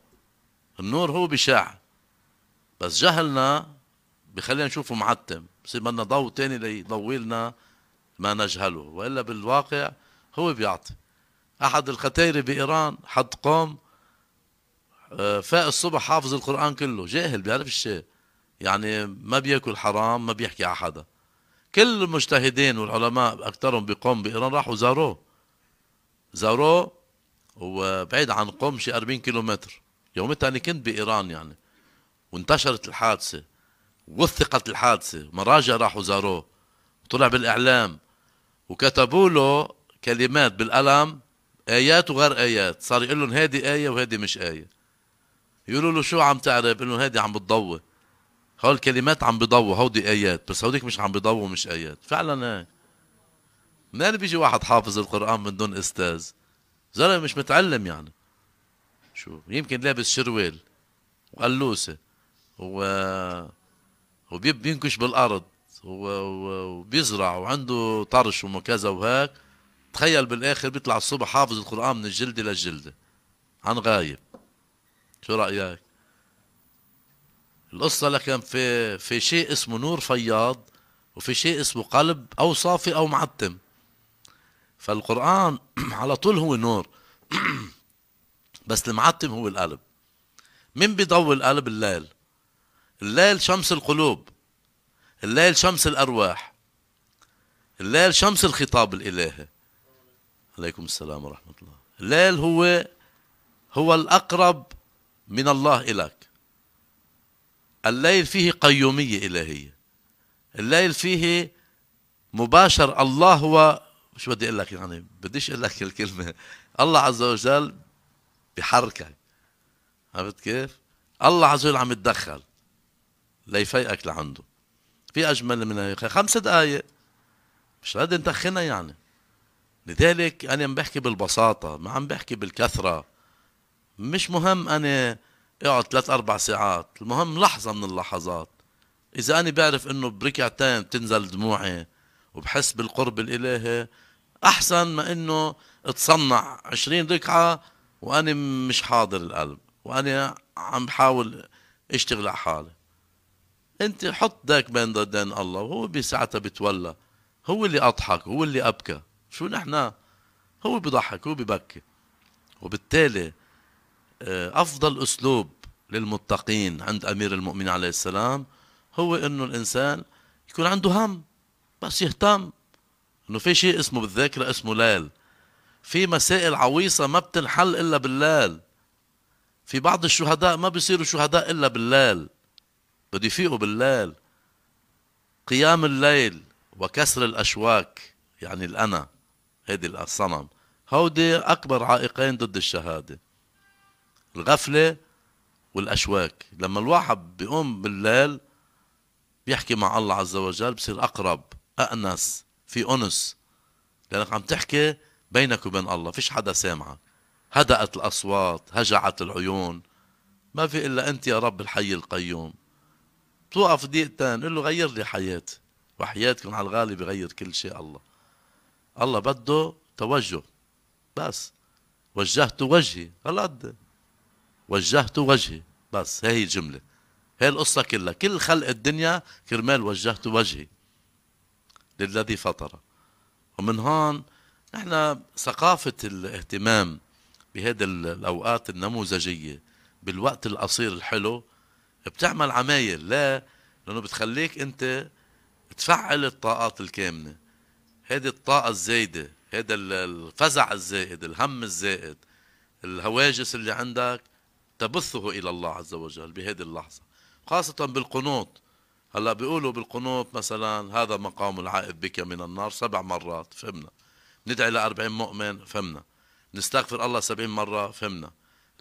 النور هو بشاع بس جهلنا بخلينا نشوفه معتم بصير بدنا ضوء تاني ليضوي لنا ما نجهله والا بالواقع هو بيعطي احد الختايره بايران حد قوم آه، فاق الصبح حافظ القران كله جاهل بيعرف الشيء يعني ما بياكل حرام ما بيحكي على حدا كل المجتهدين والعلماء اكثرهم بقوم بايران راحوا زاروه زاروه وبعيد عن قوم شي 40 كيلومتر يومتها انا كنت بايران يعني وانتشرت الحادثه وثقت الحادثة مراجع راحوا زاروه طلع بالإعلام وكتبوا له كلمات بالقلم آيات وغير آيات صار يقول لهم هذه آية وهذه مش آية يقولوا له شو عم تعرف انه هذه عم بتضوي هول الكلمات عم بضوي هودي ايات بس هوديك مش عم بضوي مش ايات فعلا هيك منين بيجي واحد حافظ القران من دون استاذ زلمه مش متعلم يعني شو يمكن لابس شروال وقلوسه و وبينكش بالارض وبيزرع وعنده طرش وكذا وهيك تخيل بالاخر بيطلع الصبح حافظ القران من الجلده للجلده عن غايب شو رايك القصه لكن في في شيء اسمه نور فياض وفي شيء اسمه قلب او صافي او معتم فالقران على طول هو نور بس المعتم هو القلب مين بيضوي القلب الليل الليل شمس القلوب الليل شمس الأرواح الليل شمس الخطاب الإلهي عليكم السلام ورحمة الله الليل هو هو الأقرب من الله إليك الليل فيه قيومية إلهية الليل فيه مباشر الله هو شو بدي أقول لك يعني بديش أقول لك الكلمة الله عز وجل بحركك عرفت كيف الله عز وجل عم يتدخل ليفيقك لعنده في أجمل من هيك خمس دقايق مش غادي نتخنها يعني لذلك أنا عم بحكي بالبساطة ما عم بحكي بالكثرة مش مهم أنا اقعد ثلاث أربع ساعات المهم لحظة من اللحظات إذا أنا بعرف إنه بركعتين بتنزل دموعي وبحس بالقرب الإلهي أحسن ما إنه اتصنع عشرين ركعة وأنا مش حاضر القلب وأنا عم بحاول اشتغل على حالي انت حط داك بين ضدين الله وهو بساعتها بتولى هو اللي اضحك هو اللي ابكى شو نحن هو بضحك هو ببكي وبالتالي آه، افضل اسلوب للمتقين عند امير المؤمنين عليه السلام هو انه الانسان يكون عنده هم بس يهتم انه في شيء اسمه بالذاكره اسمه ليل في مسائل عويصه ما بتنحل الا بالليل في بعض الشهداء ما بيصيروا شهداء الا بالليل بده يفيقوا بالليل قيام الليل وكسر الأشواك يعني الأنا هيدي الصنم هودي أكبر عائقين ضد الشهادة الغفلة والأشواك لما الواحد بيقوم بالليل بيحكي مع الله عز وجل بصير أقرب أأنس في أنس لأنك عم تحكي بينك وبين الله فيش حدا سامعك هدأت الأصوات هجعت العيون ما في إلا أنت يا رب الحي القيوم بتوقف دقيقتين قل له غير لي حياتي وحياتكم على الغالي بغير كل شيء الله الله بده توجه بس وجهت وجهي غلط وجهت وجهي بس هي الجملة هي القصة كلها كل خلق الدنيا كرمال وجهت وجهي للذي فطر ومن هون نحن ثقافة الاهتمام بهذه الأوقات النموذجية بالوقت القصير الحلو بتعمل عمايل لا لانه بتخليك انت تفعل الطاقات الكامنه هذه الطاقه الزايده هذا الفزع الزائد الهم الزائد الهواجس اللي عندك تبثه الى الله عز وجل بهذه اللحظه خاصه بالقنوط هلا بيقولوا بالقنوط مثلا هذا مقام العائد بك من النار سبع مرات فهمنا ندعي ل مؤمن فهمنا نستغفر الله سبعين مره فهمنا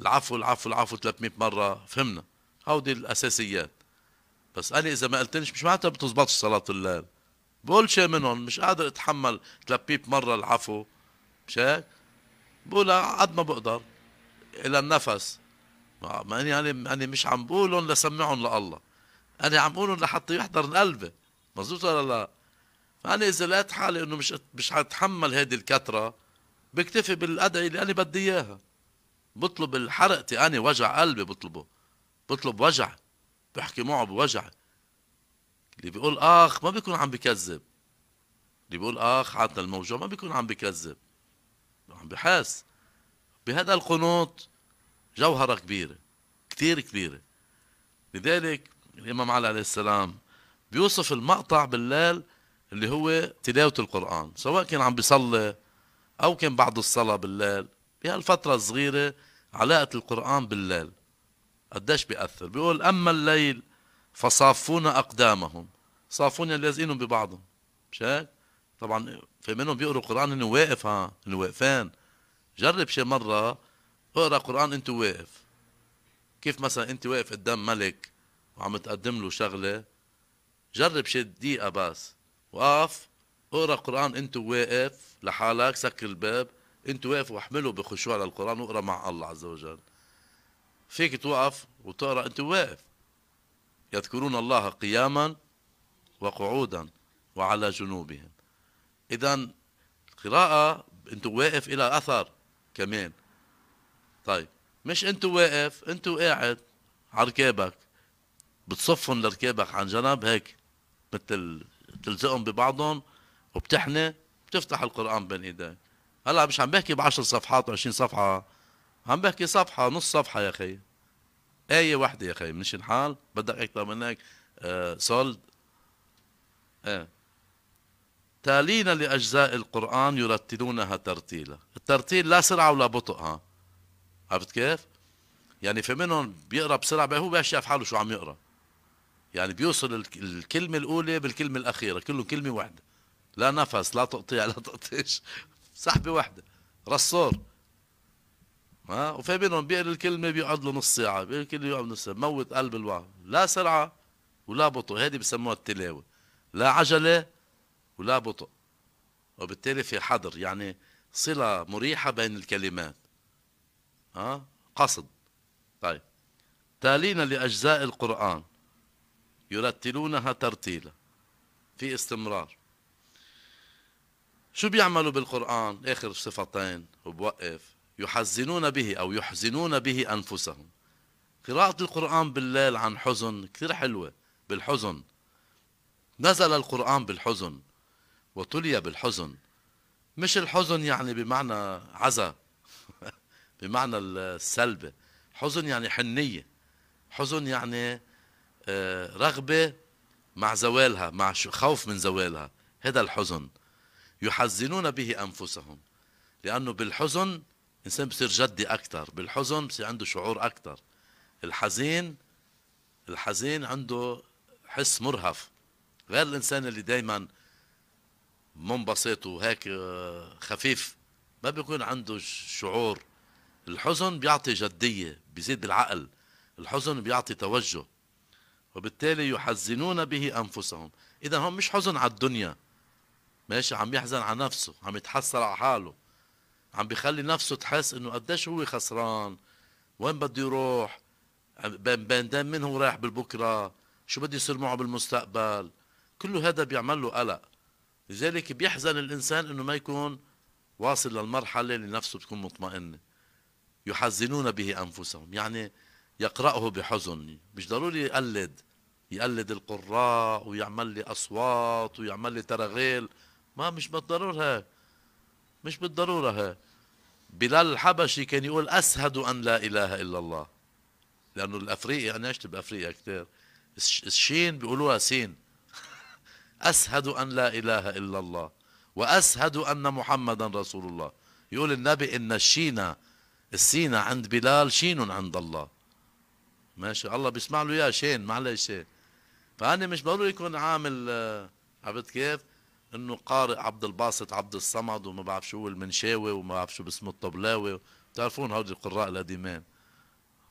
العفو العفو العفو 300 مره فهمنا هودي الاساسيات بس انا اذا ما قلتليش مش معناتها بتزبطش صلاه الليل بقول شيء منهم مش قادر اتحمل تلبيب مره العفو مش هيك بقول قد ما بقدر الى النفس ما انا يعني انا مش عم بقولهم لسمعهم لله انا عم بقولهم لحتى يحضر قلبي مزبوط ولا لا فانا اذا لقيت حالي انه مش مش حتحمل هذه الكتره بكتفي بالادعيه اللي انا بدي اياها بطلب حرقتي انا وجع قلبي بطلبه بطلب وجع بحكي معه بوجع اللي بيقول اخ ما بيكون عم بكذب اللي بيقول اخ عطنا الموجوع ما بيكون عم بكذب عم بحاس بهذا القنوط جوهرة كبيرة كثير كبيرة لذلك الإمام علي عليه السلام بيوصف المقطع بالليل اللي هو تلاوة القرآن سواء كان عم بيصلي أو كان بعد الصلاة بالليل بهالفترة الصغيرة علاقة القرآن بالليل قديش بيأثر بيقول أما الليل فصافون أقدامهم صافون اللي يعني لازقينهم ببعضهم مش هيك طبعا في منهم بيقروا قرآن انه واقف ها انه واقفان جرب شي مرة اقرا قرآن انت واقف كيف مثلا انت واقف قدام ملك وعم تقدم له شغلة جرب شي دقيقة بس وقف اقرا قرآن انت واقف لحالك سكر الباب انت واقف واحمله بخشوع للقرآن واقرا مع الله عز وجل فيك توقف وتقرا انت واقف يذكرون الله قياما وقعودا وعلى جنوبهم اذا القراءه انت واقف الى اثر كمان طيب مش انت واقف انت قاعد على ركابك بتصفهم لركابك عن جنب هيك مثل تلزقهم ببعضهم وبتحني بتفتح القران بين ايديك هلا مش عم بحكي بعشر صفحات و20 صفحه عم بحكي صفحه نص صفحه يا اخي ايه واحده يا اخي مش الحال بدك اكثر من هيك آه سولد ايه تالين لاجزاء القران يرتلونها ترتيلا الترتيل لا سرعه ولا بطء ها عرفت كيف يعني في منهم بيقرا بسرعه هو ما شايف حاله شو عم يقرا يعني بيوصل الكلمه الاولى بالكلمه الاخيره كله كلمه واحده لا نفس لا تقطيع لا تقطيش سحبه واحده رصور ما وفي بينهم بيقرا الكلمه بيقعد له نص ساعه بيقرا الكلمه بيقعد نص ساعه موت قلب الواحد لا سرعه ولا بطء هذه بسموها التلاوه لا عجله ولا بطء وبالتالي في حضر يعني صله مريحه بين الكلمات ها قصد طيب تالين لاجزاء القران يرتلونها ترتيلا في استمرار شو بيعملوا بالقرآن آخر صفتين وبوقف يحزنون به أو يحزنون به أنفسهم قراءة القرآن بالليل عن حزن كثير حلوة بالحزن نزل القرآن بالحزن وتلي بالحزن مش الحزن يعني بمعنى عزا بمعنى السلبة حزن يعني حنية حزن يعني آه، رغبة مع زوالها مع خوف من زوالها هذا الحزن يحزنون به أنفسهم لأنه بالحزن الانسان بصير جدي اكثر بالحزن بصير عنده شعور اكثر الحزين الحزين عنده حس مرهف غير الانسان اللي دائما منبسط وهيك آه، خفيف ما بيكون عنده شعور الحزن بيعطي جدية بيزيد بالعقل الحزن بيعطي توجه وبالتالي يحزنون به أنفسهم إذا هم مش حزن على الدنيا ماشي عم يحزن على نفسه عم يتحسر على حاله عم بيخلي نفسه تحس انه قديش هو خسران وين بده يروح بين بين دم من هو رايح بالبكره شو بده يصير معه بالمستقبل كله هذا بيعمل له قلق لذلك بيحزن الانسان انه ما يكون واصل للمرحله اللي نفسه بتكون مطمئنه يحزنون به انفسهم يعني يقرأه بحزن مش ضروري يقلد يقلد القراء ويعمل لي أصوات ويعمل لي ترغيل ما مش بالضرورة هيك مش بالضرورة هيك بلال الحبشي كان يقول أسهد أن لا إله إلا الله لأنه الأفريقي يعني أنا عشت بأفريقيا كثير الشين بيقولوها سين أسهد أن لا إله إلا الله وأسهد أن محمدا رسول الله يقول النبي إن الشين السين عند بلال شين عند الله ماشي الله بيسمع له يا شين معلش فأنا مش ضروري يكون عامل آه، عرفت كيف؟ انه قارئ عبد الباسط عبد الصمد وما بعرف شو المنشاوي وما بعرف شو باسمه الطبلاوي بتعرفون هودي القراء القديمين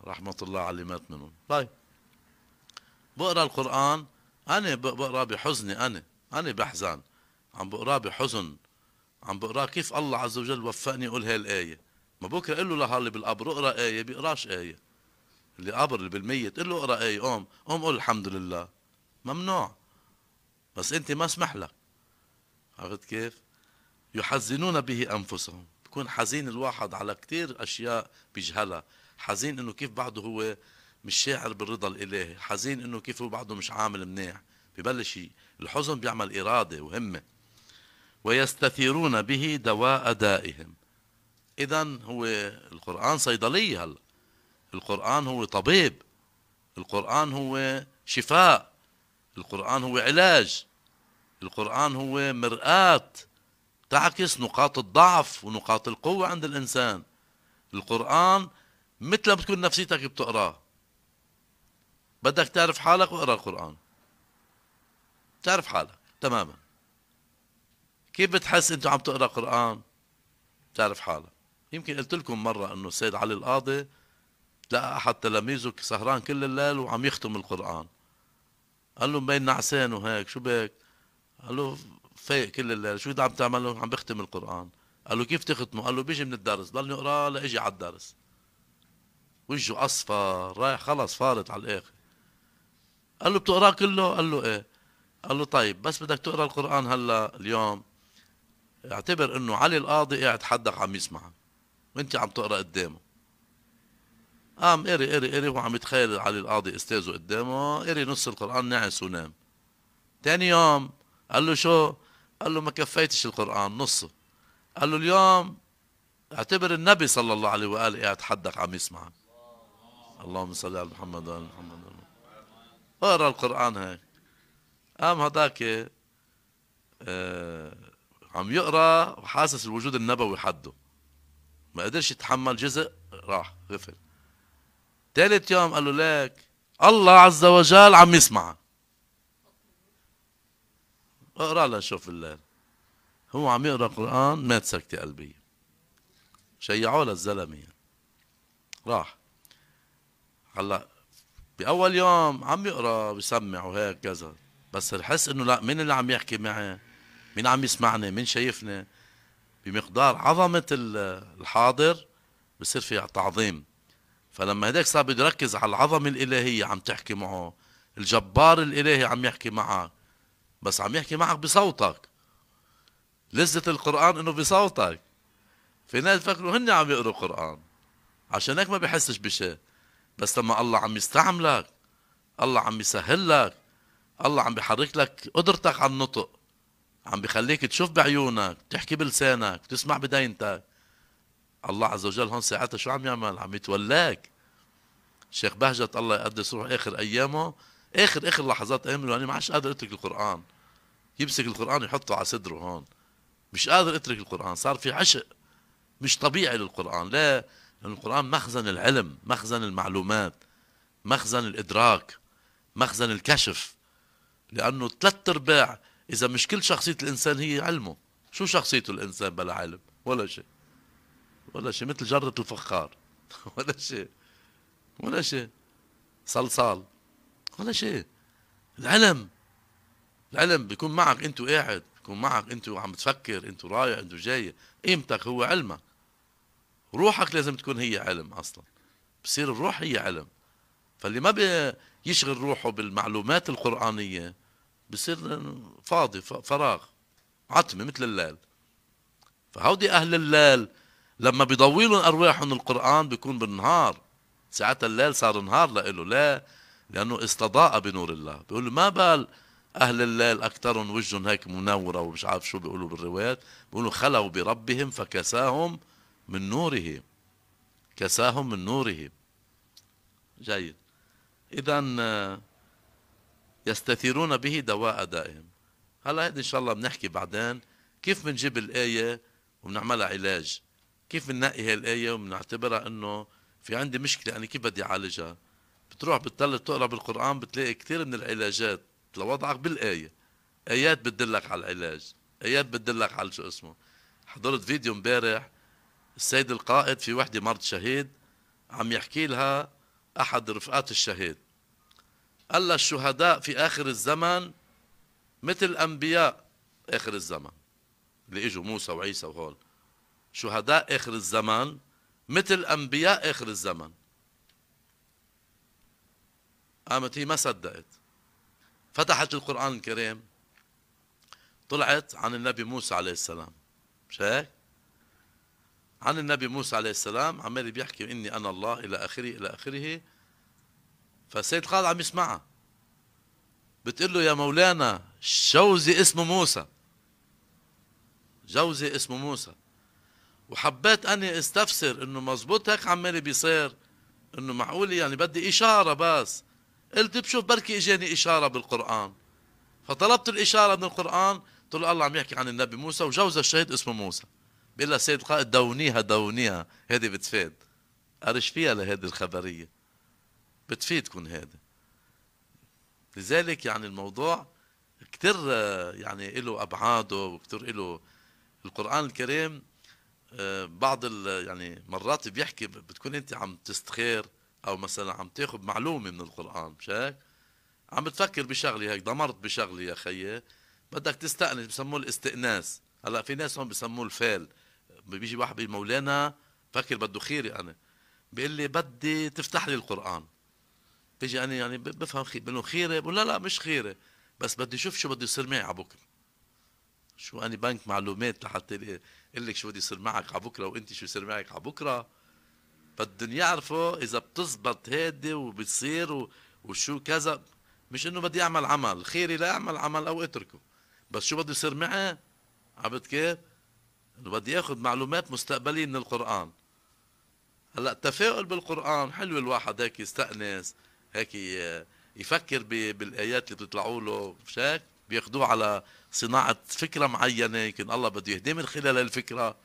رحمة الله على مات منهم طيب بقرا القرآن أنا بقرا بحزني أنا أنا بحزن عم بقراه بحزن عم بقراه كيف الله عز وجل وفقني أقول هاي الآية ما بكره قل له لهالي بالقبر اقرا آية بيقراش آية اللي قبر اللي بالميت قل له اقرا آية قوم قوم قول الحمد لله ممنوع بس أنت ما اسمح لك عرفت كيف؟ يحزنون به أنفسهم بكون حزين الواحد على كثير أشياء بيجهلها حزين إنه كيف بعده هو مش شاعر بالرضا الإلهي حزين إنه كيف هو بعده مش عامل منيح ببلش الحزن بيعمل إرادة وهمة ويستثيرون به دواء دائهم إذا هو القرآن صيدلي هلا القرآن هو طبيب القرآن هو شفاء القرآن هو علاج القرآن هو مرآة تعكس نقاط الضعف ونقاط القوة عند الإنسان القرآن مثل ما بتكون نفسيتك بتقراه بدك تعرف حالك واقرا القرآن تعرف حالك تماما كيف بتحس انت عم تقرا قرآن تعرف حالك يمكن قلت لكم مرة انه السيد علي القاضي لقى احد تلاميذه سهران كل الليل وعم يختم القرآن قال له بين نعسان وهيك شو بك قال له فايق كل الليل شو عم تعمل عم بختم القرآن قال له كيف تختمه قال له بيجي من الدرس ضلني اقراه لاجي على الدرس وجهه اصفر رايح خلص فارط على الاخر قال له بتقراه كله قال له ايه قال له طيب بس بدك تقرا القران هلا اليوم اعتبر انه علي القاضي قاعد حدك عم يسمعك وانت عم تقرا قدامه قام اري اري اري وعم يتخيل علي القاضي استاذه قدامه اري نص القران نعس ونام تاني يوم قال له شو قال له ما كفيتش القرآن نصه قال له اليوم اعتبر النبي صلى الله عليه وآله قاعد حدك عم يسمعك اللهم صل على محمد وعلى محمد اقرا القرآن هيك قام هذاك آه عم يقرا وحاسس الوجود النبوي حده ما قدرش يتحمل جزء راح غفل ثالث يوم قال له ليك الله عز وجل عم يسمعك اقرا لها شوف الليل هو عم يقرا قران مات سكته قلبيه شيعوا للزلمه يعني. راح هلا باول يوم عم يقرا بسمع وهيك كذا بس الحس انه لا مين اللي عم يحكي معي مين عم يسمعني مين شايفني بمقدار عظمه الحاضر بصير في تعظيم فلما هداك صار بده يركز على العظمه الالهيه عم تحكي معه الجبار الالهي عم يحكي معك بس عم يحكي معك بصوتك لذة القرآن انه بصوتك في ناس فكروا هن عم يقروا قرآن عشان هيك ما بحسش بشيء بس لما الله عم يستعملك الله عم يسهل لك الله عم بحرك لك قدرتك على النطق عم بخليك تشوف بعيونك تحكي بلسانك تسمع بدينتك الله عز وجل هون ساعتها شو عم يعمل عم يتولاك شيخ بهجت الله يقدس روح اخر ايامه اخر اخر لحظات ايامه انا ما عادش قادر اترك القران يمسك القرآن ويحطه على صدره هون مش قادر اترك القرآن صار في عشق مش طبيعي للقرآن لا لأن القرآن مخزن العلم مخزن المعلومات مخزن الإدراك مخزن الكشف لأنه ثلاث أرباع إذا مش كل شخصية الإنسان هي علمه شو شخصيته الإنسان بلا علم ولا شيء ولا شيء مثل جرة الفخار ولا شيء ولا شيء صلصال ولا شيء العلم العلم بيكون معك انت قاعد بيكون معك انت عم تفكر انت رايح انت جاي قيمتك هو علمك روحك لازم تكون هي علم اصلا بصير الروح هي علم فاللي ما بيشغل روحه بالمعلومات القرآنية بصير فاضي فراغ عتمة مثل الليل فهودي أهل الليل لما لهم أرواحهم القرآن بيكون بالنهار ساعات الليل صار نهار لإله لا لأنه استضاء بنور الله بيقول ما بال اهل الليل اكثرهم وجههم هيك منوره ومش عارف شو بيقولوا بالروايات بيقولوا خلوا بربهم فكساهم من نوره كساهم من نوره جيد اذا آه، يستثيرون به دواء ادائهم هلا هيدي ان شاء الله بنحكي بعدين كيف بنجيب الايه وبنعملها علاج كيف بننقي الايه وبنعتبرها انه في عندي مشكله انا يعني كيف بدي اعالجها بتروح بتطلع تقرا بالقران بتلاقي كثير من العلاجات لوضعك بالايه ايات بتدلك على العلاج ايات بتدلك على شو اسمه حضرت فيديو امبارح السيد القائد في وحده مرض شهيد عم يحكي لها احد رفقات الشهيد قال لها الشهداء في اخر الزمن مثل انبياء اخر الزمن اللي اجوا موسى وعيسى وهول شهداء اخر الزمن مثل انبياء اخر الزمن قامت هي ما صدقت فتحت القرآن الكريم طلعت عن النبي موسى عليه السلام مش هيك؟ عن النبي موسى عليه السلام عمال بيحكي إني أنا الله إلى آخره إلى آخره فالسيد خالد عم يسمعها بتقول له يا مولانا جوزي اسمه موسى جوزي اسمه موسى وحبيت اني استفسر انه مزبوط هيك عمالي بيصير انه معقول يعني بدي اشاره بس قلت بشوف بركي اجاني اشاره بالقران فطلبت الاشاره من القران قلت له الله عم يحكي عن النبي موسى وجوز الشهيد اسمه موسى بيقول لها السيد القائد دونيها دونيها هذه بتفيد قرش فيها لهذه الخبريه بتفيدكم هذا لذلك يعني الموضوع كثير يعني له ابعاده وكثير له القران الكريم آه، بعض يعني مرات بيحكي بتكون انت عم تستخير او مثلا عم تاخذ معلومه من القران مش هيك عم بتفكر بشغله هيك ضمرت بشغله يا خيي بدك تستأنس بسموه الاستئناس هلا في ناس هون بسموه الفال بيجي واحد بمولانا مولانا فكر بده خيري انا بيقول لي بدي تفتح لي القران بيجي انا يعني بفهم خي... بقول له خيره بقول لا لا مش خيره بس بدي اشوف شو بده يصير معي على بكره شو انا بنك معلومات لحتى اقول لك شو بده يصير معك على بكره وانت شو يصير معك على بكره بدهم يعرفوا اذا بتزبط هيدي وبتصير و... وشو كذا مش انه بدي اعمل عمل خيري لا اعمل عمل او اتركه بس شو بده يصير معي عبد كيف انه بدي اخذ معلومات مستقبليه من القران هلا التفاؤل بالقران حلو الواحد هيك يستانس هيك يفكر بالايات اللي بتطلعوا له هيك بياخذوه على صناعه فكره معينه يمكن الله بده يهديه من خلال الفكره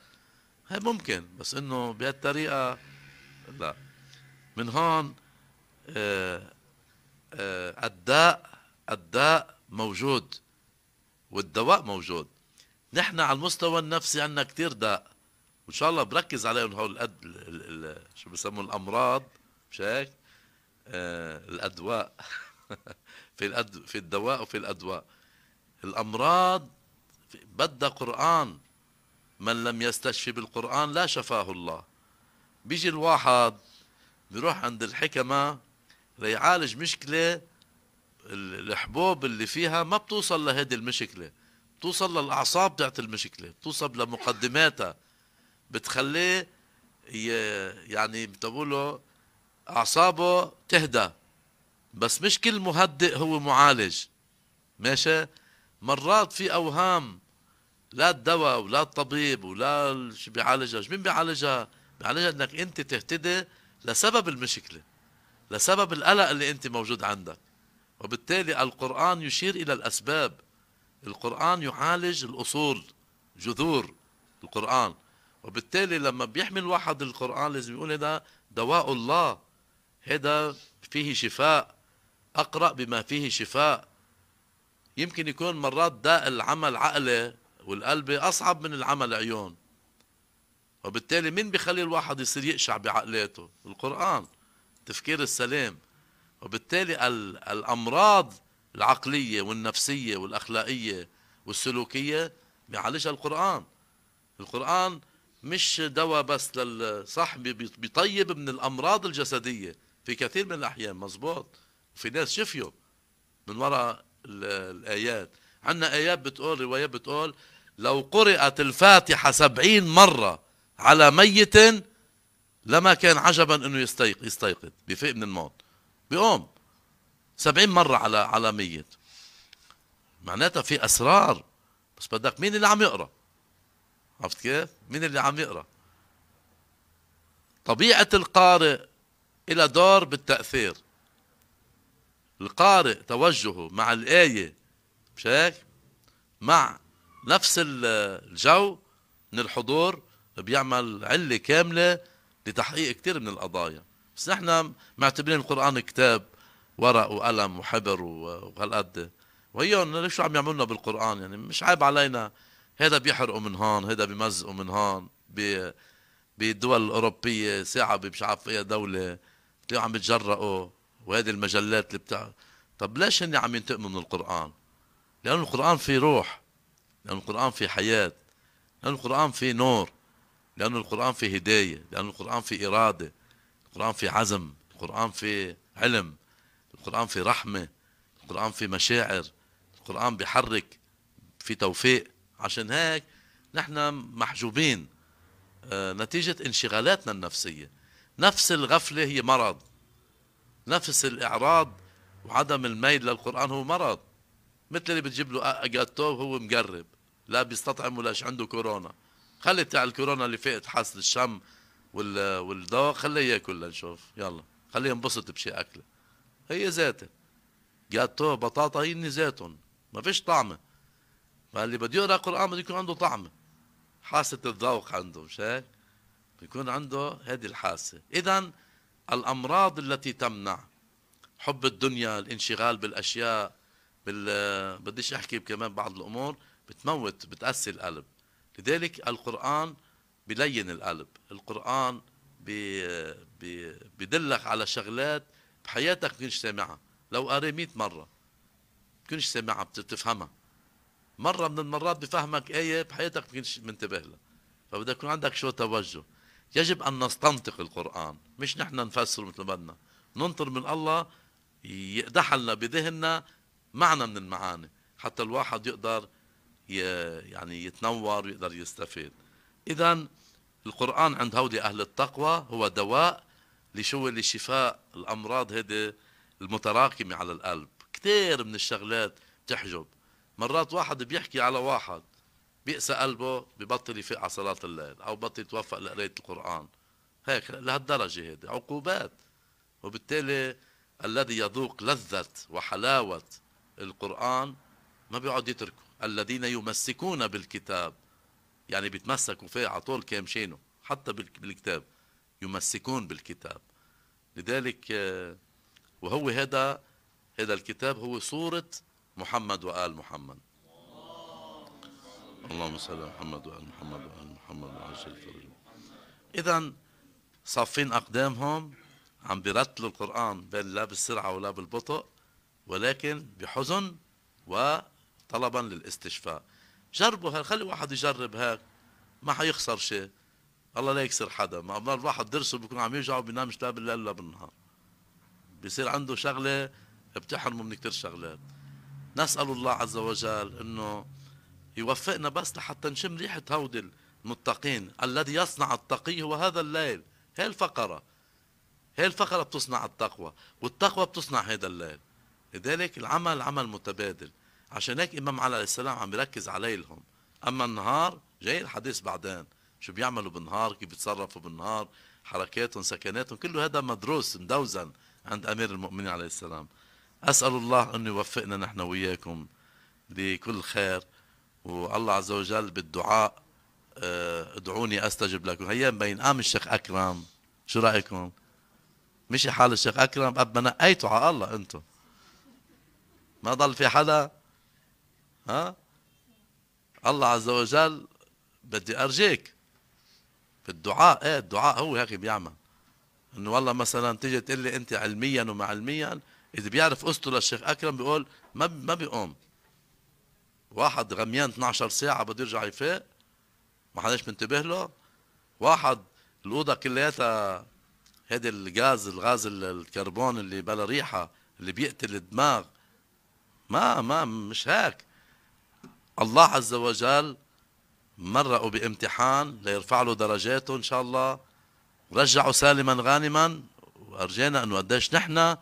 هي ممكن بس انه بهالطريقه لا من هون آه، آه، الداء الداء موجود والدواء موجود نحن على المستوى النفسي عندنا كثير داء وان شاء الله بركز عليهم هول الأد... ال... ال... شو بسموا الامراض مش هيك؟ آه... الادواء في الأد... في الدواء وفي الادواء الامراض بدها قران من لم يستشفي بالقران لا شفاه الله بيجي الواحد بيروح عند الحكمة ليعالج مشكلة الحبوب اللي فيها ما بتوصل لهذه المشكلة بتوصل للأعصاب تاعت المشكلة بتوصل لمقدماتها بتخليه يعني بتقوله أعصابه تهدى بس مش كل مهدئ هو معالج ماشي مرات في أوهام لا الدواء ولا الطبيب ولا شو بيعالجها مين بيعالجها عليها انك انت تهتدي لسبب المشكله لسبب القلق اللي انت موجود عندك وبالتالي القرآن يشير إلى الأسباب القرآن يعالج الأصول جذور القرآن وبالتالي لما بيحمل واحد القرآن لازم يقول هذا دواء الله هذا فيه شفاء أقرأ بما فيه شفاء يمكن يكون مرات داء العمل عقلي والقلب أصعب من العمل عيون وبالتالي مين بيخلي الواحد يصير يقشع بعقلاته القرآن تفكير السلام وبالتالي الأمراض العقلية والنفسية والأخلاقية والسلوكية بيعالجها القرآن القرآن مش دواء بس للصح بيطيب من الأمراض الجسدية في كثير من الأحيان مزبوط في ناس شفيوا من وراء الآيات عندنا آيات بتقول روايات بتقول لو قرأت الفاتحة سبعين مرة على ميت لما كان عجبا انه يستيقظ يستيقظ بفيق من الموت بيقوم سبعين مرة على على ميت معناتها في اسرار بس بدك مين اللي عم يقرا عرفت كيف؟ مين اللي عم يقرا؟ طبيعة القارئ إلى دور بالتأثير القارئ توجهه مع الآية مش هيك؟ مع نفس الجو من الحضور بيعمل علة كاملة لتحقيق كثير من القضايا بس نحن معتبرين القرآن كتاب ورق وقلم وحبر وهالقد وهيون ليش شو عم يعملنا بالقرآن يعني مش عيب علينا هذا بيحرقوا من هون هذا بيمزقوا من هون بالدول الأوروبية ساعة مش عارف اي دولة بتلاقيهم عم بتجرأوا وهذه المجلات اللي بتاع طب ليش هن عم ينتقموا من القرآن؟ لأن القرآن فيه روح لأن القرآن فيه حياة لأن القرآن فيه نور لأن القرآن في هداية لأن القرآن في إرادة القرآن في عزم القرآن في علم القرآن في رحمة القرآن في مشاعر القرآن بحرك في توفيق عشان هيك نحن محجوبين آه، نتيجة انشغالاتنا النفسية نفس الغفلة هي مرض نفس الإعراض وعدم الميل للقرآن هو مرض مثل اللي بتجيب له جاتوه هو مقرب لا بيستطعم ولاش عنده كورونا خلي تاع الكورونا اللي فات حاصل الشم والدواء خليه ياكل نشوف يلا خليه ينبسط بشي اكله هي ذاته جاتو بطاطا هي ذاتهم ما فيش طعمه فاللي بده يقرا قران بده يكون عنده طعمه حاسه الذوق عنده مش هيك بيكون عنده هذه الحاسه اذا الامراض التي تمنع حب الدنيا الانشغال بالاشياء بال بديش احكي كمان بعض الامور بتموت بتاسي القلب لذلك القرآن بلين القلب القرآن بدلك على شغلات بحياتك كنش سامعها لو قري 100 مرة كنش سامعها بتفهمها مرة من المرات بفهمك آية بحياتك ما منتبه لها فبدك يكون عندك شو توجه يجب أن نستنطق القرآن مش نحن نفسره مثل ما بدنا ننطر من الله يقدح لنا بذهننا معنى من المعاني حتى الواحد يقدر يعني يتنور ويقدر يستفيد اذا القرآن عند هودي أهل التقوى هو دواء لشو لشفاء الأمراض هذه المتراكمة على القلب كثير من الشغلات بتحجب مرات واحد بيحكي على واحد بيقسى قلبه ببطل يفيق على صلاة الليل أو بطل يتوفق لقراية القرآن هيك لهالدرجة هذه عقوبات وبالتالي الذي يذوق لذة وحلاوة القرآن ما بيقعد يتركه الذين يمسكون بالكتاب يعني بيتمسكوا فيه على طول كامشينه حتى بالكتاب يمسكون بالكتاب لذلك آه، وهو هذا هذا الكتاب هو صورة محمد وآل محمد اللهم صل على محمد وآل محمد وآل محمد وعجل فرجهم إذا صافين أقدامهم عم بيرتلوا القرآن بين لا بالسرعة ولا بالبطء ولكن بحزن و طلبا للاستشفاء جربوا هل خلي واحد يجرب هيك ما حيخسر شيء الله لا يكسر حدا ما الواحد درسه بيكون عم يوجعه بينامش لا بالليل لا بالنهار بيصير عنده شغله بتحرمه من كثير شغلات نسال الله عز وجل انه يوفقنا بس لحتى نشم ريحه هودل المتقين الذي يصنع التقي هو هذا الليل هي الفقرة هي الفقرة بتصنع التقوى والتقوى بتصنع هذا الليل لذلك العمل عمل متبادل عشان هيك الإمام علي عليه السلام عم بيركز عليهم أما النهار جاي الحديث بعدين شو بيعملوا بالنهار كيف بيتصرفوا بالنهار حركاتهم سكناتهم كله هذا مدروس مدوزن عند أمير المؤمنين عليه السلام أسأل الله أن يوفقنا نحن وإياكم لكل خير والله عز وجل بالدعاء آه، ادعوني استجب لكم هيا بين قام الشيخ اكرم شو رايكم مشي حال الشيخ اكرم قد ما نقيتوا على الله انتم ما ضل في حدا ها الله عز وجل بدي ارجيك بالدعاء ايه الدعاء هو هيك بيعمل انه والله مثلا تيجي تقول لي انت علميا وما علميا اذا بيعرف قصته للشيخ اكرم بيقول ما ما بيقوم واحد غميان 12 ساعه بده يرجع يفيق ما حداش منتبه له واحد الاوضه كلياتها هيدي الغاز الغاز الكربون اللي بلا ريحه اللي بيقتل الدماغ ما ما مش هيك الله عز وجل مرقوا بامتحان ليرفع له درجاته ان شاء الله رجعوا سالما غانما وارجينا انه قديش نحن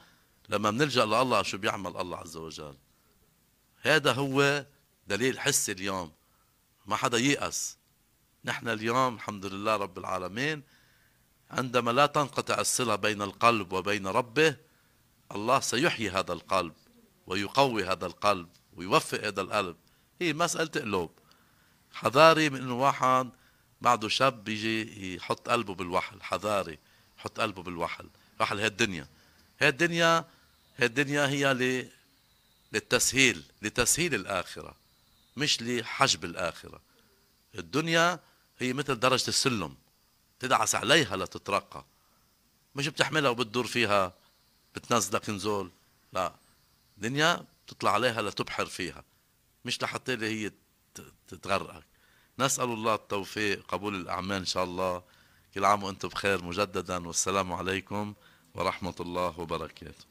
لما بنلجا لله شو بيعمل الله عز وجل هذا هو دليل حسي اليوم ما حدا ييأس نحن اليوم الحمد لله رب العالمين عندما لا تنقطع الصلة بين القلب وبين ربه الله سيحيي هذا القلب ويقوي هذا القلب ويوفق هذا القلب هي مسألة قلوب حذاري من انه واحد بعده شاب بيجي يحط قلبه بالوحل حذاري يحط قلبه بالوحل وحل الدنيا هي الدنيا هي ل... للتسهيل لتسهيل الآخرة مش لحجب الآخرة الدنيا هي مثل درجة السلم تدعس عليها لتترقى مش بتحملها وبتدور فيها بتنزلك نزول لا دنيا بتطلع عليها لتبحر فيها مش لحتى هي تتغرقك نسأل الله التوفيق قبول الأعمال إن شاء الله كل عام وأنتم بخير مجددا والسلام عليكم ورحمة الله وبركاته